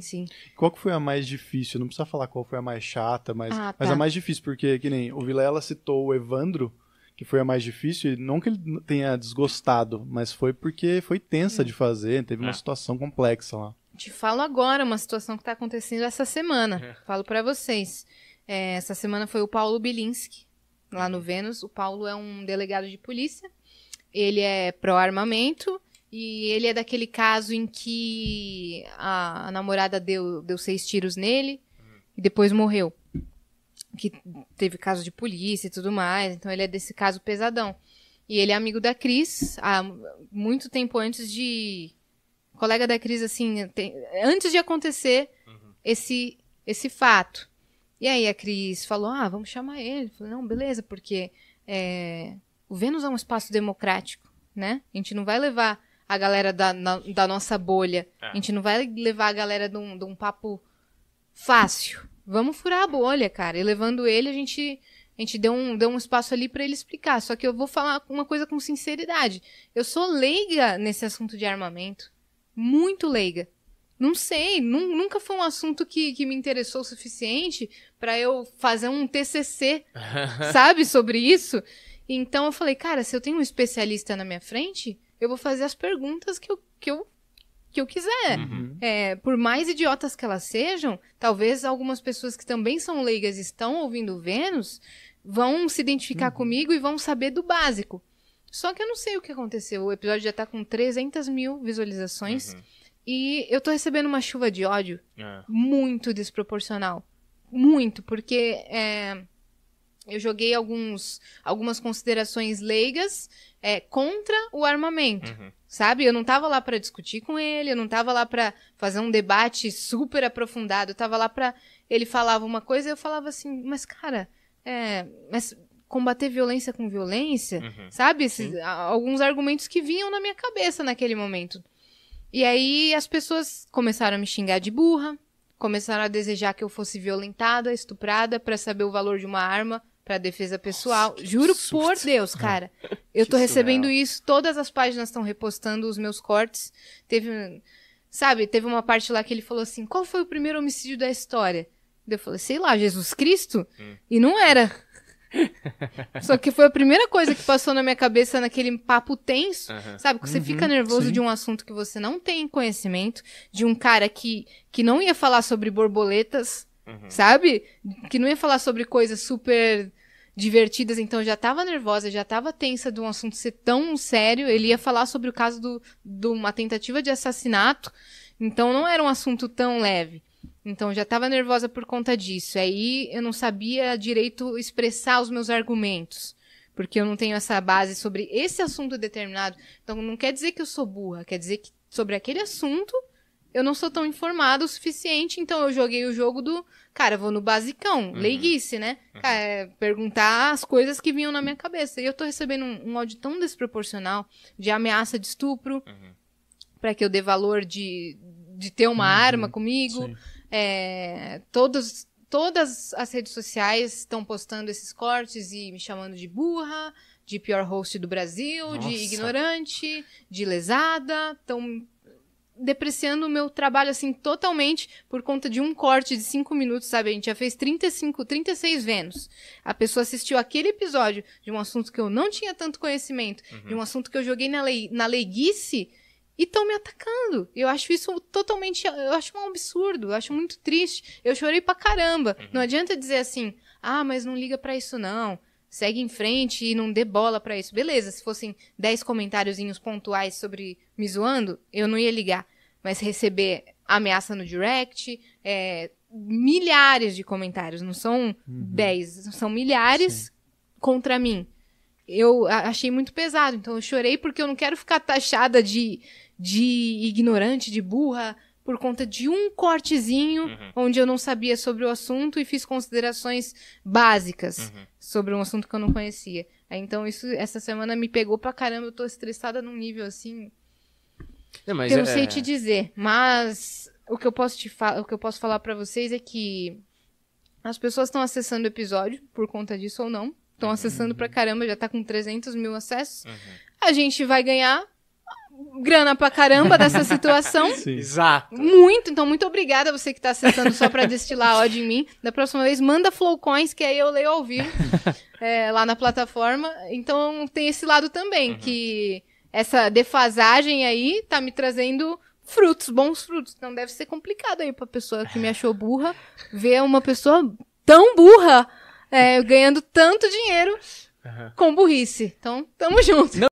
Sim. Qual que foi a mais difícil? Não precisa falar qual foi a mais chata, mas, ah, tá. mas a mais difícil, porque, que nem o Vilela citou o Evandro, que foi a mais difícil, e não que ele tenha desgostado, mas foi porque foi tensa hum. de fazer, teve é. uma situação complexa lá. Te falo agora uma situação que está acontecendo essa semana. É. Falo para vocês. É, essa semana foi o Paulo Bilinski, lá no uhum. Vênus. O Paulo é um delegado de polícia. Ele é pró-armamento e ele é daquele caso em que a, a namorada deu, deu seis tiros nele uhum. e depois morreu. Que teve caso de polícia e tudo mais. Então ele é desse caso pesadão. E ele é amigo da Cris há muito tempo antes de. Colega da Cris, assim, tem... antes de acontecer uhum. esse, esse fato. E aí a Cris falou: ah, vamos chamar ele. Falei, não, beleza, porque é... o Vênus é um espaço democrático, né? A gente não vai levar a galera da, na, da nossa bolha. É. A gente não vai levar a galera de um, de um papo fácil. Vamos furar a bolha, cara. E levando ele, a gente, a gente deu, um, deu um espaço ali para ele explicar. Só que eu vou falar uma coisa com sinceridade. Eu sou leiga nesse assunto de armamento. Muito leiga. Não sei, nunca foi um assunto que, que me interessou o suficiente para eu fazer um TCC, sabe, sobre isso. Então eu falei, cara, se eu tenho um especialista na minha frente, eu vou fazer as perguntas que eu, que eu, que eu quiser. Uhum. uhum. É, por mais idiotas que elas sejam, talvez algumas pessoas que também são leigas estão ouvindo Vênus vão se identificar uhum. comigo e vão saber do básico. Só que eu não sei o que aconteceu. O episódio já tá com 300 mil visualizações. Uhum. E eu tô recebendo uma chuva de ódio é. muito desproporcional. Muito, porque é, eu joguei alguns, algumas considerações leigas é, contra o armamento, uhum. sabe? Eu não tava lá para discutir com ele, eu não tava lá para fazer um debate super aprofundado, eu tava lá para ele falava uma coisa e eu falava assim, mas cara, é, mas combater violência com violência, uhum. sabe? Esses, alguns argumentos que vinham na minha cabeça naquele momento. E aí as pessoas começaram a me xingar de burra, começaram a desejar que eu fosse violentada, estuprada para saber o valor de uma arma, para defesa pessoal. Nossa, Juro por Deus, é. cara. Eu tô recebendo surreal. isso, todas as páginas estão repostando os meus cortes. Teve, sabe, teve uma parte lá que ele falou assim: "Qual foi o primeiro homicídio da história?" Eu falei: "Sei lá, Jesus Cristo?" Hum. E não era. Só que foi a primeira coisa que passou na minha cabeça naquele papo tenso, uhum. sabe? Que você uhum, fica nervoso sim. de um assunto que você não tem conhecimento, de um cara que, que não ia falar sobre borboletas, Uhum. Sabe? Que não ia falar sobre coisas super divertidas, então já tava nervosa, já tava tensa de um assunto ser tão sério. Ele ia uhum. falar sobre o caso do, de uma tentativa de assassinato, então não era um assunto tão leve. Então já tava nervosa por conta disso. Aí eu não sabia direito expressar os meus argumentos. Porque eu não tenho essa base sobre esse assunto determinado. Então não quer dizer que eu sou burra, quer dizer que sobre aquele assunto eu não sou tão informado o suficiente, então eu joguei o jogo do. Cara, vou no basicão, uhum. leiguice, né? Uhum. Cara, é, perguntar as coisas que vinham na minha cabeça. E eu tô recebendo um, um ódio tão desproporcional de ameaça de estupro, uhum. para que eu dê valor de, de ter uma uhum. arma comigo. É, todos, todas as redes sociais estão postando esses cortes e me chamando de burra, de pior host do Brasil, Nossa. de ignorante, de lesada. Estão depreciando o meu trabalho, assim, totalmente por conta de um corte de 5 minutos, sabe? A gente já fez 35, 36 Vênus. A pessoa assistiu aquele episódio de um assunto que eu não tinha tanto conhecimento, uhum. de um assunto que eu joguei na, lei, na leiguice, e estão me atacando. Eu acho isso totalmente. Eu acho um absurdo, eu acho muito triste. Eu chorei pra caramba. Uhum. Não adianta dizer assim, ah, mas não liga para isso não segue em frente e não dê bola para isso. Beleza, se fossem 10 comentáriozinhos pontuais sobre me zoando, eu não ia ligar. Mas receber ameaça no direct, é, milhares de comentários, não são uhum. 10, são milhares Sim. contra mim. Eu achei muito pesado, então eu chorei porque eu não quero ficar taxada de, de ignorante, de burra, por conta de um cortezinho uhum. onde eu não sabia sobre o assunto e fiz considerações básicas uhum. sobre um assunto que eu não conhecia. Então isso essa semana me pegou pra caramba, eu tô estressada num nível assim. É, mas que eu não é... sei é. te dizer, mas o que eu posso te o que eu posso falar para vocês é que as pessoas estão acessando o episódio por conta disso ou não. Estão acessando uhum. pra caramba, já tá com 300 mil acessos. Uhum. A gente vai ganhar grana pra caramba dessa situação. Sim. Exato. Muito, então muito obrigada a você que tá acessando só pra destilar ódio em mim. Da próxima vez, manda flowcoins, que aí eu leio ao vivo é, lá na plataforma. Então tem esse lado também, uhum. que essa defasagem aí tá me trazendo frutos, bons frutos. Então deve ser complicado aí pra pessoa que me achou burra ver uma pessoa tão burra é, ganhando tanto dinheiro uhum. com burrice. Então, tamo junto. Não